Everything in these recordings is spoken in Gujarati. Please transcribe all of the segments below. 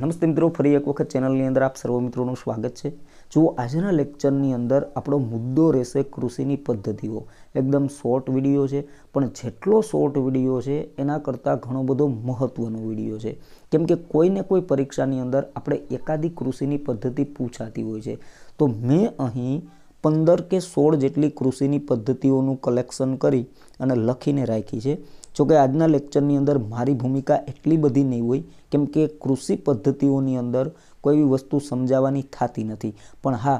નમસ્તે મિત્રો ફરી એક વખત ચેનલની અંદર આપ સર્વ મિત્રોનું સ્વાગત છે જુઓ આજના લેક્ચરની અંદર આપણો મુદ્દો રહેશે કૃષિની પદ્ધતિઓ એકદમ શોર્ટ વિડીયો છે પણ જેટલો શોર્ટ વિડીયો છે એના કરતાં ઘણો બધો મહત્ત્વનો વિડીયો છે કેમ કે કોઈને કોઈ પરીક્ષાની અંદર આપણે એકાદી કૃષિની પદ્ધતિ પૂછાતી હોય છે તો મેં અહીં પંદર કે સોળ જેટલી કૃષિની પદ્ધતિઓનું કલેક્શન કરી અને લખીને રાખી છે જોકે આજના લેક્ચરની અંદર મારી ભૂમિકા એટલી બધી નહીં હોય કેમ કે કૃષિ પદ્ધતિઓની અંદર કોઈ બી વસ્તુ સમજાવવાની થતી નથી પણ હા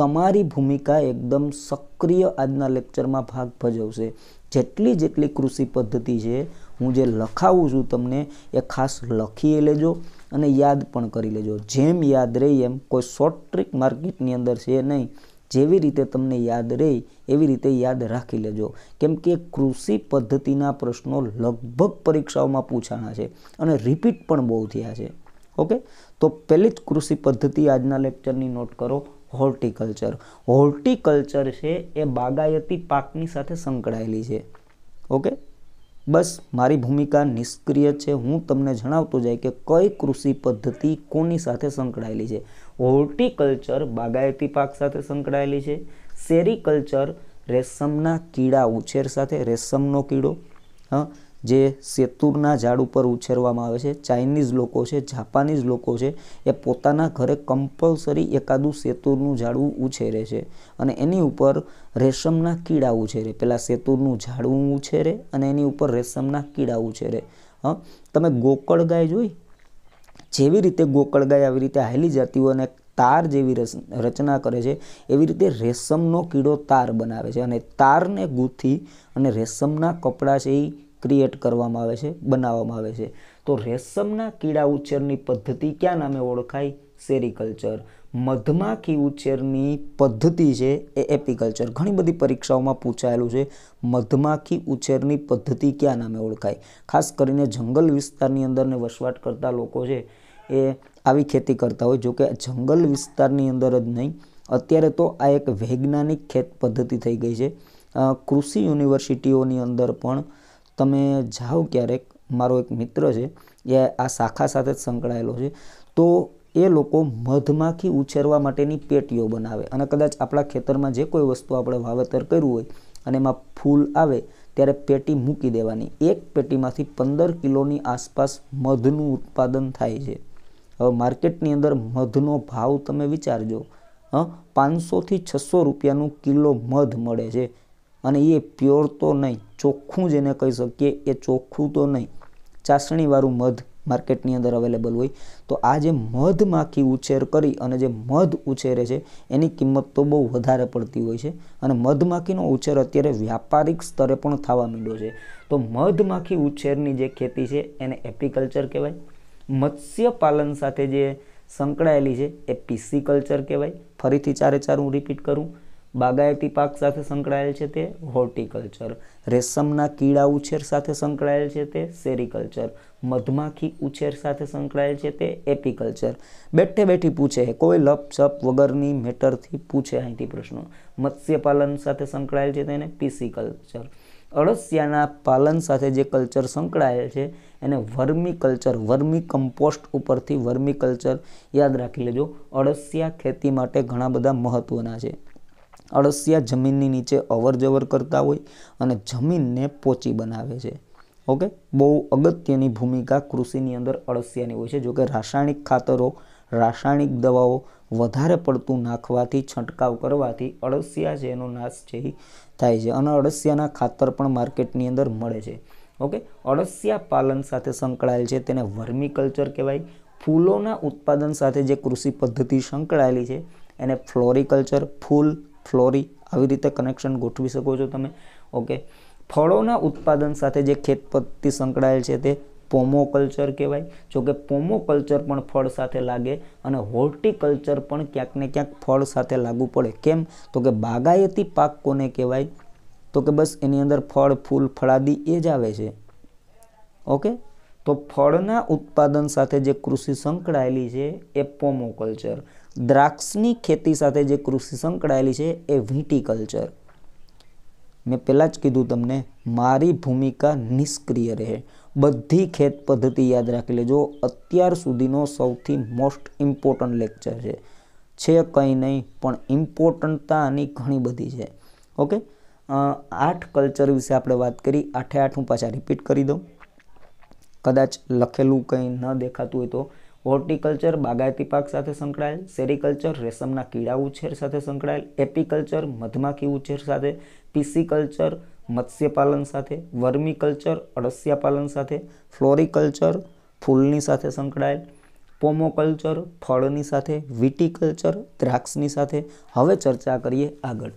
તમારી ભૂમિકા એકદમ સક્રિય આજના લેક્ચરમાં ભાગ ભજવશે જેટલી જેટલી કૃષિ પદ્ધતિ છે હું જે લખાવું છું તમને એ ખાસ લખી લેજો અને યાદ પણ કરી લેજો જેમ યાદ રહી એમ કોઈ શોર્ટ ટ્રીક માર્કેટની અંદર છે નહીં જેવી રીતે તમને યાદ રહે એવી રીતે યાદ રાખી લેજો કેમ કે કૃષિ પદ્ધતિના પ્રશ્નો લગભગ પરીક્ષાઓમાં પૂછાણા છે અને રિપીટ પણ બહુ થયા છે ઓકે તો પહેલી જ કૃષિ પદ્ધતિ આજના લેક્ચરની નોટ કરો હોર્ટિકલ્ચર હોર્ટિકલ્ચર છે એ બાગાયતી પાકની સાથે સંકળાયેલી છે ઓકે બસ મારી ભૂમિકા નિષ્ક્રિય છે હું તમને જણાવતો જાય કે કઈ કૃષિ પદ્ધતિ કોની સાથે સંકળાયેલી છે હોર્ટિકલ્ચર બાગાયતી પાક સાથે સંકળાયેલી છે સેરીકલ્ચર રેશમના કીડા ઉછેર સાથે રેશમનો કીડો હા જે સેતુરના ઝાડ ઉપર ઉછેરવામાં આવે છે ચાઇનીઝ લોકો છે જાપાનીઝ લોકો છે એ પોતાના ઘરે કમ્પલસરી એકાદું સેતુરનું ઝાડવું ઉછેરે છે અને એની ઉપર રેશમના કીડા ઉછેરે પહેલાં સેતુરનું ઝાડવું ઉછેરે અને એની ઉપર રેશમના કીડા ઉછેરે હં તમે ગોકળ ગાય જોઈ જેવી રીતે ગોકળ ગાય આવી રીતે હાલી જતી હોય અને તાર જેવી રચના કરે છે એવી રીતે રેશમનો કીડો તાર બનાવે છે અને તારને ગૂંથી અને રેશમના કપડાં છે એ ક્રિએટ કરવામાં આવે છે બનાવવામાં આવે છે તો રેશમના કીડા ઉછેરની પદ્ધતિ ક્યાં નામે ઓળખાય સેરિકલ્ચર મધમાખી ઉછેરની પદ્ધતિ છે એ એપિકલ્ચર ઘણી બધી પરીક્ષાઓમાં પૂછાયેલું છે મધમાખી ઉછેરની પદ્ધતિ ક્યાં નામે ઓળખાય ખાસ કરીને જંગલ વિસ્તારની અંદરને વસવાટ કરતા લોકો છે એ આવી ખેતી કરતા હોય જોકે જંગલ વિસ્તારની અંદર જ નહીં અત્યારે તો આ એક વૈજ્ઞાનિક ખેત પદ્ધતિ થઈ ગઈ છે કૃષિ યુનિવર્સિટીઓની અંદર પણ તમે જાઓ ક્યારેક મારો એક મિત્ર છે એ આ શાખા સાથે જ સંકળાયેલો છે તો એ લોકો મધમાખી ઉછેરવા માટેની પેટીઓ બનાવે અને કદાચ આપણા ખેતરમાં જે કોઈ વસ્તુ આપણે વાવેતર કર્યું હોય અને એમાં ફૂલ આવે ત્યારે પેટી મૂકી દેવાની એક પેટીમાંથી પંદર કિલોની આસપાસ મધનું ઉત્પાદન થાય છે હવે માર્કેટની અંદર મધનો ભાવ તમે વિચારજો હં પાંચસોથી છસો રૂપિયાનું કિલો મધ મળે છે અને એ પ્યોર તો નહીં ચોખ્ખું જેને કહી શકીએ એ ચોખ્ખું તો નહીં ચાસણીવાળું મધ માર્કેટની અંદર અવેલેબલ હોય તો આ જે મધમાખી ઉછેર કરી અને જે મધ ઉછેરે છે એની કિંમત તો બહુ વધારે પડતી હોય છે અને મધમાખીનો ઉછેર અત્યારે વ્યાપારિક સ્તરે પણ થવા માંડ્યો છે તો મધમાખી ઉછેરની જે ખેતી છે એને એપ્રિકલ્ચર કહેવાય મત્સ્ય પાલન સાથે જે સંકળાયેલી છે એ પીસી કલ્ચર કહેવાય ફરીથી ચારે ચાર હું રિપીટ કરું બાગાયતી પાક સાથે સંકળાયેલ છે તે હોર્ટિકલ્ચર રેશમના કીડા ઉછેર સાથે સંકળાયેલ છે તે સેરિકલ્ચર મધમાખી ઉછેર સાથે સંકળાયેલ છે તે એપિકલ્ચર બેઠે બેઠી પૂછે કોઈ લપછપ વગરની મેટરથી પૂછે અહીંથી પ્રશ્નો મત્સ્યપાલન સાથે સંકળાયેલ છે તેને પીસી કલ્ચર અળસિયાના પાલન સાથે જે કલ્ચર સંકળાયેલ છે એને વર્મી કલ્ચર વર્મી કમ્પોસ્ટ ઉપરથી વર્મી કલ્ચર યાદ રાખી લેજો અળસિયા ખેતી માટે ઘણા બધા મહત્ત્વના છે અળસિયા જમીનની નીચે અવર જવર કરતા હોય અને જમીનને પોચી બનાવે છે ઓકે બહુ અગત્યની ભૂમિકા કૃષિની અંદર અળસિયાની હોય છે જોકે રાસાયણિક ખાતરો રાસાયણિક દવાઓ વધારે પડતું નાખવાથી છંટકાવ કરવાથી અળસિયા છે એનો નાશ છે થાય છે અને અળસિયાના ખાતર પણ માર્કેટની અંદર મળે છે ઓકે અળસિયા પાલન સાથે સંકળાયેલ છે તેને વર્મિકલ્ચર કહેવાય ફૂલોના ઉત્પાદન સાથે જે કૃષિ પદ્ધતિ સંકળાયેલી છે એને ફ્લોરિકલ્ચર ફૂલ ફ્લોરી આવી રીતે કનેક્શન ગોઠવી શકો છો તમે ઓકે ફળોના ઉત્પાદન સાથે જે ખેતપત્તિ સંકળાયેલ છે તે પોમો કલ્ચર કહેવાય જોકે પોમો કલ્ચર પણ ફળ સાથે લાગે અને હોર્ટિકલ્ચર પણ ક્યાંક ને ક્યાંક ફળ સાથે લાગુ પડે કેમ તો કે બાગાયતી પાક કોને કહેવાય તો કે બસ એની અંદર ફળ ફૂલ ફળાદી એ જ આવે છે ઓકે તો ફળના ઉત્પાદન સાથે જે કૃષિ સંકળાયેલી છે એ પોમો કલ્ચર દ્રાક્ષની ખેતી સાથે જે કૃષિ સંકળાયેલી છે એ વિટીકલ્ચર મેં પહેલાં જ કીધું તમને મારી ભૂમિકા નિષ્ક્રિય રહે બધી ખેત પદ્ધતિ યાદ રાખી લેજો અત્યાર સુધીનો સૌથી મોસ્ટ ઇમ્પોર્ટન્ટ લેક્ચર છે છે કંઈ નહીં પણ ઇમ્પોર્ટન્ટતા આની ઘણી બધી છે ઓકે આઠ કલ્ચર વિશે આપણે વાત કરી આઠે આઠ હું પાછા રિપીટ કરી દઉં કદાચ લખેલું કંઈ ન દેખાતું હોય તો હોર્ટિકલ્ચર બાગાયતી પાક સાથે સંકળાયેલ સેરિકલ્ચર રેશમના કીડા ઉછેર સાથે સંકળાયેલ એપીકલ્ચર મધમાખી ઉછેર સાથે પીસીકલ્ચર મત્સ્યપાલન સાથે વર્મીકલ્ચર પાલન સાથે ફ્લોરિકલ્ચર ફૂલની સાથે સંકળાયેલ પોમોકલ્ચર ફળની સાથે વિટીકલ્ચર દ્રાક્ષની સાથે હવે ચર્ચા કરીએ આગળ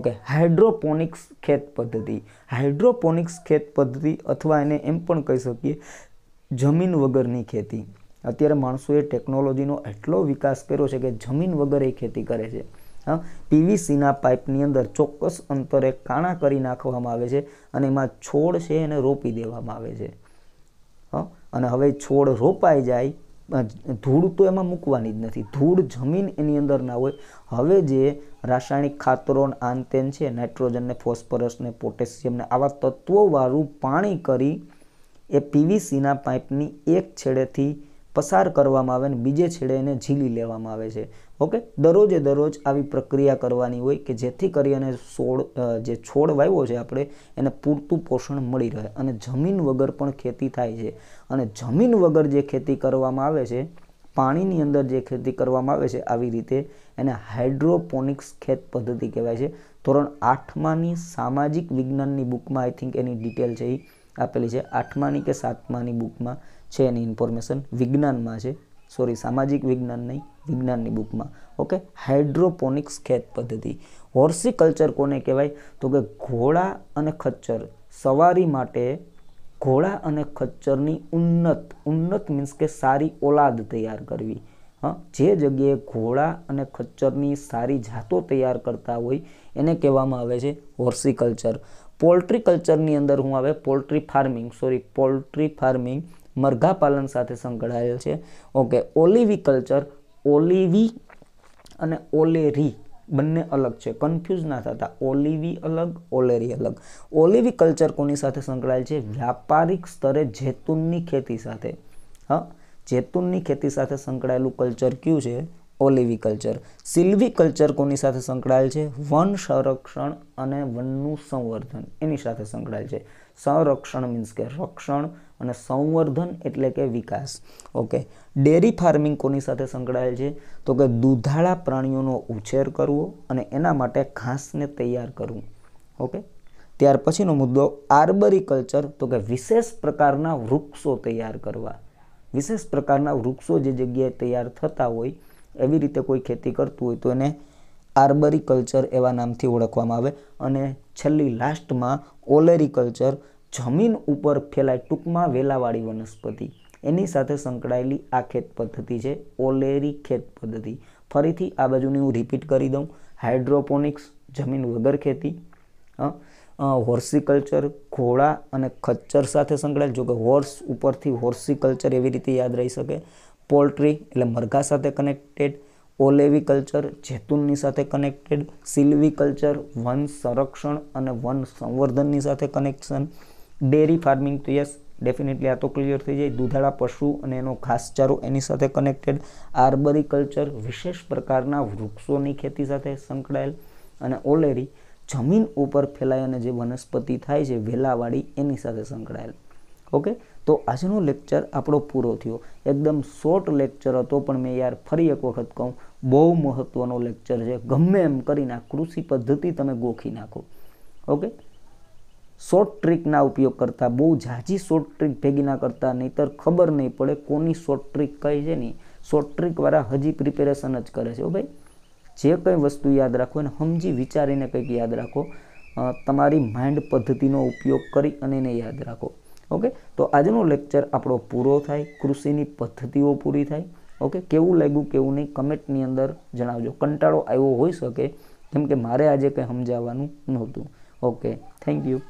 ઓકે હાઇડ્રોપોનિક્સ ખેત પદ્ધતિ હાઇડ્રોપોનિક્સ ખેત પદ્ધતિ અથવા એને એમ પણ કહી શકીએ જમીન વગરની ખેતી અત્યારે માણસોએ ટેકનોલોજીનો એટલો વિકાસ કર્યો છે કે જમીન વગર એ ખેતી કરે છે હા પીવીસીના પાઇપની અંદર ચોક્કસ અંતરે કાણા કરી નાખવામાં આવે છે અને એમાં છોડ છે એને રોપી દેવામાં આવે છે હા અને હવે છોડ રોપાઈ જાય ધૂળ તો એમાં મૂકવાની જ નથી ધૂળ જમીન એની અંદર ના હોય હવે જે રાસાયણિક ખાતરો આંતેન છે નાઇટ્રોજન ને ફોસ્ફરસ ને પોટેશિયમ ને આવા તત્વોવાળું પાણી કરી એ પીવીસીના પાઇપની એક છેડેથી પસાર કરવામાં આવે અને બીજે છેડે એને ઝીલી લેવામાં આવે છે ઓકે દરરોજે દરરોજ આવી પ્રક્રિયા કરવાની હોય કે જેથી કરી અને છોડ જે છોડ વાવ્યો છે આપણે એને પૂરતું પોષણ મળી રહે અને જમીન વગર પણ ખેતી થાય છે અને જમીન વગર જે ખેતી કરવામાં આવે છે પાણીની અંદર જે ખેતી કરવામાં આવે છે આવી રીતે એને હાઇડ્રોપોનિક્સ ખેત પદ્ધતિ કહેવાય છે ધોરણ આઠમાની સામાજિક વિજ્ઞાનની બુકમાં આઈ થિંક એની ડિટેલ છે એ આપેલી છે આઠમાની કે સાતમાની બુકમાં છે એની ઇન્ફોર્મેશન વિજ્ઞાનમાં છે સોરી સામાજિક વિજ્ઞાન નહીં વિજ્ઞાનની બુકમાં ઓકે હાઇડ્રોપોનિક્સ ખેત પદ્ધતિ હોર્સિકલ્ચર કોને કહેવાય તો કે ઘોડા અને ખચ્ચર સવારી માટે ઘોડા અને ખચ્ચરની ઉન્નત ઉન્નત મીન્સ કે સારી ઓલાદ તૈયાર કરવી હા જે જગ્યાએ ઘોડા અને ખચ્ચરની સારી જાતો તૈયાર કરતા હોય એને કહેવામાં આવે છે હોર્સિકલ્ચર પોલ્ટ્રી કલ્ચરની અંદર હું આવે poultry farming sorry poultry farming મરઘા પાલન સાથે સંકળાયેલ છે ઓકે ઓલિવી કલ્ચર ઓલિવી અને ઓલેરી બંને અલગ છે કન્ફ્યુઝ ના થતા ઓલિવી અલગ ઓલેરી અલગ ઓલિવી કલ્ચર કોની સાથે સંકળાયેલ છે વ્યાપારિક સ્તરે જેતુનની ખેતી સાથે હા જેતુનની ખેતી સાથે સંકળાયેલું કલ્ચર કયું છે ઓલિવિકલ્ચર કલ્ચર કોની સાથે સંકળાયેલ છે વન સંરક્ષણ અને વનનું સંવર્ધન એની સાથે સંકળાયેલ છે સંરક્ષણ મીન્સ કે રક્ષણ અને સંવર્ધન એટલે કે વિકાસ ઓકે ડેરી ફાર્મિંગ કોની સાથે સંકળાયેલ છે તો કે દૂધાળા પ્રાણીઓનો ઉછેર કરવો અને એના માટે ઘાસને તૈયાર કરવું ઓકે ત્યાર પછીનો મુદ્દો આર્બરી કલ્ચર તો કે વિશેષ પ્રકારના વૃક્ષો તૈયાર કરવા વિશેષ પ્રકારના વૃક્ષો જે જગ્યાએ તૈયાર થતા હોય એવી રીતે કોઈ ખેતી કરતું હોય તો એને આર્બરી કલ્ચર એવા નામથી ઓળખવામાં આવે અને છેલ્લી લાસ્ટમાં ઓલેરી કલ્ચર જમીન ઉપર ફેલાય ટૂંકમાં વેલાવાળી વનસ્પતિ એની સાથે સંકળાયેલી આ ખેત પદ્ધતિ છે ઓલેરી ખેત પદ્ધતિ ફરીથી આ બાજુની હું રિપીટ કરી દઉં હાઇડ્રોપોનિક્સ જમીન વગર ખેતી હોર્સિકલ્ચર ઘોડા અને ખચ્ચર સાથે સંકળાયેલ જો કે હોર્સ ઉપરથી હોર્સિકલ્ચર એવી રીતે યાદ રહી શકે પોલ્ટ્રી એટલે મરઘા સાથે કનેક્ટેડ ઓલેવી કલ્ચર જેતુનની સાથે કનેક્ટેડ સિલ્વી કલ્ચર વન સંરક્ષણ અને વન સંવર્ધનની સાથે કનેક્શન ડેરી ફાર્મિંગ તો યસ ડેફિનેટલી આ તો ક્લિયર થઈ જાય દૂધાળા પશુ અને એનો ઘાસચારો એની સાથે કનેક્ટેડ આર્બરી કલ્ચર વિશેષ પ્રકારના વૃક્ષોની ખેતી સાથે સંકળાયેલ અને ઓલેરી જમીન ઉપર ફેલાય અને જે વનસ્પતિ થાય છે વેલાવાળી એની સાથે સંકળાયેલ ઓકે તો આજનો લેક્ચર આપણો પૂરો થયો એકદમ શોર્ટ લેક્ચર હતો પણ મેં યાર ફરી એક વખત કહું બહુ મહત્ત્વનો લેક્ચર છે ગમે એમ કરીને આ કૃષિ પદ્ધતિ તમે ગોખી નાખો ઓકે શોર્ટ ટ્રીકના ઉપયોગ કરતાં બહુ ઝાઝી શોર્ટ ટ્રીક ભેગી ના કરતા નહીતર ખબર નહીં પડે કોની શોર્ટ ટ્રીક કઈ છે નહીં શોર્ટ ટ્રીકવાળા હજી પ્રિપેરેશન જ કરે છે ઓ ભાઈ જે કંઈ વસ્તુ યાદ રાખો એને સમજી વિચારીને કંઈક યાદ રાખો તમારી માઇન્ડ પદ્ધતિનો ઉપયોગ કરી અને એને યાદ રાખો ઓકે તો આજનો લેક્ચર આપણો પૂરો થાય કૃષિની પદ્ધતિઓ પૂરી થાય ઓકે કેવું લાગ્યું કેવું નહીં કમેન્ટની અંદર જણાવજો કંટાળો આવ્યો હોઈ શકે કેમ કે મારે આજે કંઈ સમજાવવાનું નહોતું ઓકે થેન્ક યુ